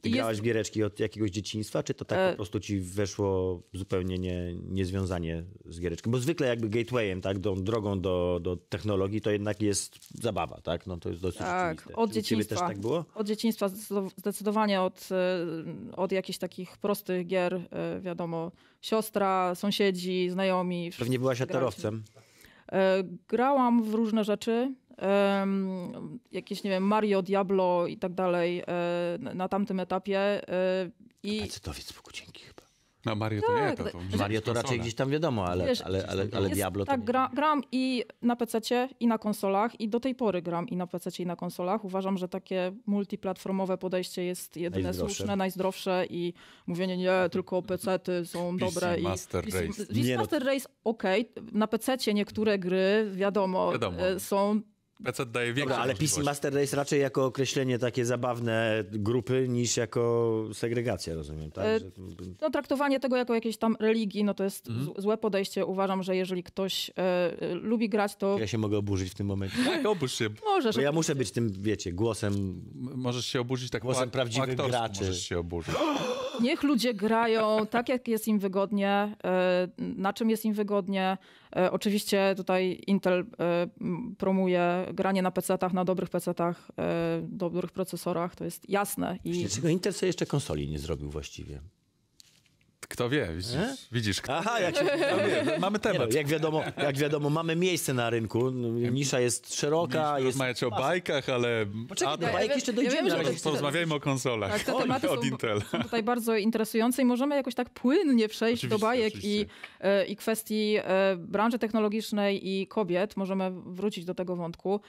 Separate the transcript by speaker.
Speaker 1: Ty grałaś w giereczki od jakiegoś dzieciństwa, czy to tak e... po prostu ci weszło zupełnie nie, niezwiązanie z giereczką? Bo zwykle jakby gatewayem, tak, tą drogą do, do technologii to jednak jest zabawa, tak? No to jest dosyć Tak, od dzieciństwa. też tak było?
Speaker 2: Od dzieciństwa zdecydowanie od, e, od jakichś takich prostych gier, e, wiadomo, siostra, sąsiedzi, znajomi. Pewnie byłaś atarowcem. E, grałam w różne rzeczy jakieś, nie wiem, Mario, Diablo i tak dalej e, na tamtym etapie. E, I... Pecetowiec Bogucienki chyba.
Speaker 1: No Mario tak, to nie, to, to znaczy, Mario to raczej gdzieś tam wiadomo, ale, Wiesz, ale, ale, ale, Diablo to Tak,
Speaker 2: gra, gram i na pc i na konsolach i do tej pory gram i na pc i na konsolach. Uważam, że takie multiplatformowe podejście jest jedyne najzdrowsze. słuszne, najzdrowsze i mówienie nie, tylko pc są PC dobre. Master i Master Race. PC, nie, Master no... Race, okej, okay. na pc niektóre gry, wiadomo. wiadomo. E, są
Speaker 1: PC daje większe Dobra, ale PC Master Race raczej jako określenie takie zabawne grupy niż jako segregacja, rozumiem, tak? E, że... No,
Speaker 2: traktowanie tego jako jakiejś tam religii, no to jest mhm. złe podejście. Uważam, że jeżeli ktoś e, e, lubi grać, to... Ja
Speaker 1: się mogę oburzyć w tym momencie. Tak, się. Możesz. Bo ja muszę być tym, wiecie, głosem... możesz się oburzyć tak głosem prawdziwym prawdziwych graczy. Możesz się oburzyć.
Speaker 2: Niech ludzie grają tak, jak jest im wygodnie, e, na czym jest im wygodnie. E, oczywiście tutaj Intel e, promuje granie na PC-tach, na dobrych PC-tach, dobrych procesorach, to jest jasne. I... Czego
Speaker 1: Intel sobie jeszcze konsoli nie zrobił właściwie? Kto wie, widzisz, e? widzisz kto Aha, jak się, wie. No, mamy no, temat. jak, wiadomo, jak wiadomo, mamy miejsce na rynku, no, nisza jest szeroka. Mieliśmy jest... o bajkach, ale... Poczekaj, a, do bajki jeszcze dojdziemy. Ja porozmawiajmy o konsolach. Tak, te o, tematy od Intel. Są tutaj
Speaker 2: bardzo interesujące i możemy jakoś tak płynnie przejść oczywiście, do bajek i, e, i kwestii e, branży technologicznej i kobiet. Możemy wrócić do tego wątku.